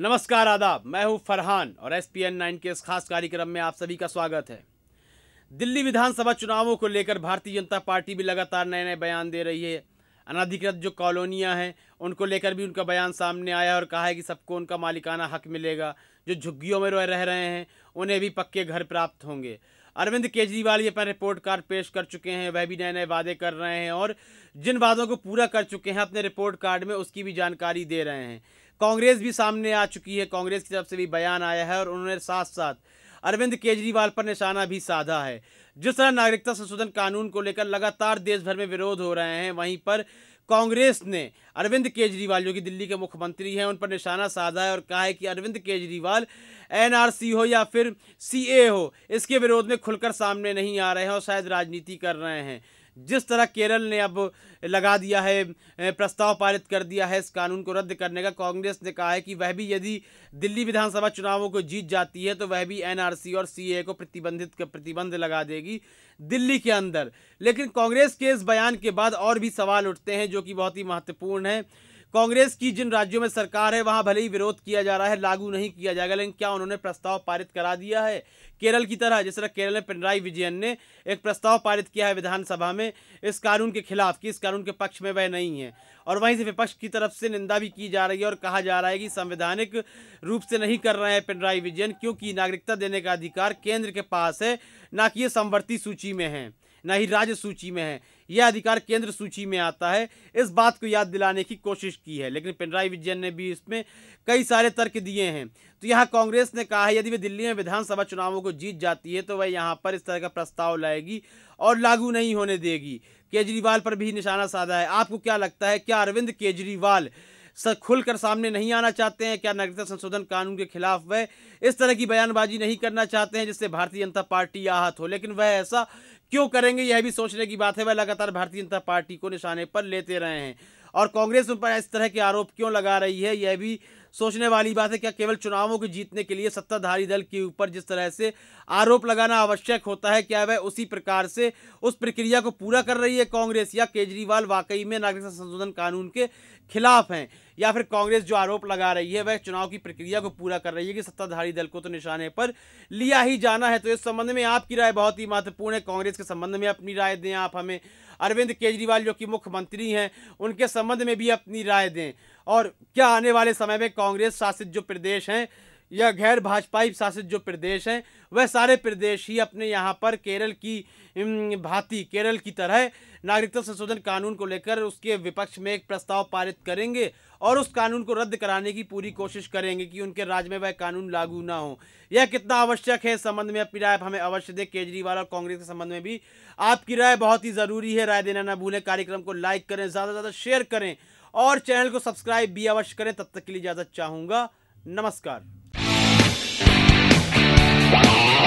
नमस्कार आदाब मैं हूं फरहान और एस पी एन नाइन के इस खास कार्यक्रम में आप सभी का स्वागत है दिल्ली विधानसभा चुनावों को लेकर भारतीय जनता पार्टी भी लगातार नए नए बयान दे रही है अनाधिकृत जो कॉलोनियाँ हैं उनको लेकर भी उनका बयान सामने आया और कहा है कि सबको उनका मालिकाना हक मिलेगा जो झुग्गियों में रह रहे हैं उन्हें भी पक्के घर प्राप्त होंगे अरविंद केजरीवाल ये अपना रिपोर्ट कार्ड पेश कर चुके हैं वह भी नए नए वादे कर रहे हैं और जिन वादों को पूरा कर चुके हैं अपने रिपोर्ट कार्ड में उसकी भी जानकारी दे रहे हैं कांग्रेस भी सामने आ चुकी है कांग्रेस की तरफ से भी बयान आया है और उन्होंने साथ साथ अरविंद केजरीवाल पर निशाना भी साधा है जिस तरह नागरिकता संशोधन कानून को लेकर लगातार देश भर में विरोध हो रहे हैं वहीं पर कांग्रेस ने अरविंद केजरीवाल जो कि दिल्ली के मुख्यमंत्री हैं उन पर निशाना साधा है और कहा है कि अरविंद केजरीवाल एनआरसी हो या फिर सीए हो इसके विरोध में खुलकर सामने नहीं आ रहे हैं और शायद राजनीति कर रहे हैं जिस तरह केरल ने अब लगा दिया है प्रस्ताव पारित कर दिया है इस कानून को रद्द करने का कांग्रेस ने कहा है कि वह भी यदि दिल्ली विधानसभा चुनावों को जीत जाती है तो वह भी एनआरसी और सीए को प्रतिबंधित का प्रतिबंध लगा देगी दिल्ली के अंदर लेकिन कांग्रेस के इस बयान के बाद और भी सवाल उठते हैं जो कि बहुत ही महत्वपूर्ण है कांग्रेस की जिन राज्यों में सरकार है वहां भले ही विरोध किया जा रहा है लागू नहीं किया जाएगा लेकिन क्या उन्होंने प्रस्ताव पारित करा दिया है केरल की तरह जिस तरह केरल में पिनराई विजयन ने एक प्रस्ताव पारित किया है विधानसभा में इस कानून के खिलाफ कि इस कानून के पक्ष में वह नहीं है और वहीं से विपक्ष की तरफ से निंदा भी की जा रही है और कहा जा रहा है कि संवैधानिक रूप से नहीं कर रहे हैं पिनराई विजयन क्योंकि नागरिकता देने का अधिकार केंद्र के पास है ना कि ये समवर्ती सूची में है ना ही राज्य सूची में है यह अधिकार केंद्र सूची में आता है इस बात को याद दिलाने की कोशिश की है लेकिन पिनराई विजयन ने भी इसमें कई सारे तर्क दिए हैं तो यहाँ कांग्रेस ने कहा है यदि वे दिल्ली में विधानसभा चुनावों को जीत जाती है तो वह यहाँ पर इस तरह का प्रस्ताव लाएगी और लागू नहीं होने देगी केजरीवाल पर भी निशाना साधा है आपको क्या लगता है क्या अरविंद केजरीवाल खुलकर सामने नहीं आना चाहते हैं क्या नागरिकता संशोधन कानून के खिलाफ वह इस तरह की बयानबाजी नहीं करना चाहते हैं जिससे भारतीय जनता पार्टी आहत हो लेकिन वह ऐसा क्यों करेंगे यह भी सोचने की बात है वह लगातार भारतीय जनता पार्टी को निशाने पर लेते रहे हैं और कांग्रेस उन पर इस तरह के आरोप क्यों लगा रही है यह भी सोचने वाली बात है क्या केवल चुनावों को जीतने के लिए सत्ताधारी दल के ऊपर जिस तरह से आरोप लगाना आवश्यक होता है क्या वह उसी प्रकार से उस प्रक्रिया को पूरा कर रही है कांग्रेस या केजरीवाल वाकई में नागरिकता संशोधन कानून के खिलाफ हैं या फिर कांग्रेस जो आरोप लगा रही है वह चुनाव की प्रक्रिया को पूरा कर रही है कि सत्ताधारी दल को तो निशाने पर लिया ही जाना है तो इस संबंध में आपकी राय बहुत ही महत्वपूर्ण है कांग्रेस के संबंध में अपनी राय दें आप हमें अरविंद केजरीवाल जो कि मुख्यमंत्री हैं उनके संबंध में भी अपनी राय दें और क्या आने वाले समय में कांग्रेस शासित जो प्रदेश हैं या गैर भाजपाई शासित जो प्रदेश हैं वह सारे प्रदेश ही अपने यहाँ पर केरल की भांति केरल की तरह नागरिकता संशोधन कानून को लेकर उसके विपक्ष में एक प्रस्ताव पारित करेंगे और उस कानून को रद्द कराने की पूरी कोशिश करेंगे कि उनके राज्य में वह कानून लागू ना हो यह कितना आवश्यक है इस संबंध में अपनी राय आप हमें अवश्य दें केजरीवाल और कांग्रेस के संबंध में भी आपकी राय बहुत ही ज़रूरी है राय देना ना भूलें कार्यक्रम को लाइक करें ज़्यादा से ज़्यादा शेयर करें और चैनल को सब्सक्राइब भी अवश्य करें तब तक के लिए इजाज़त चाहूँगा नमस्कार Bye.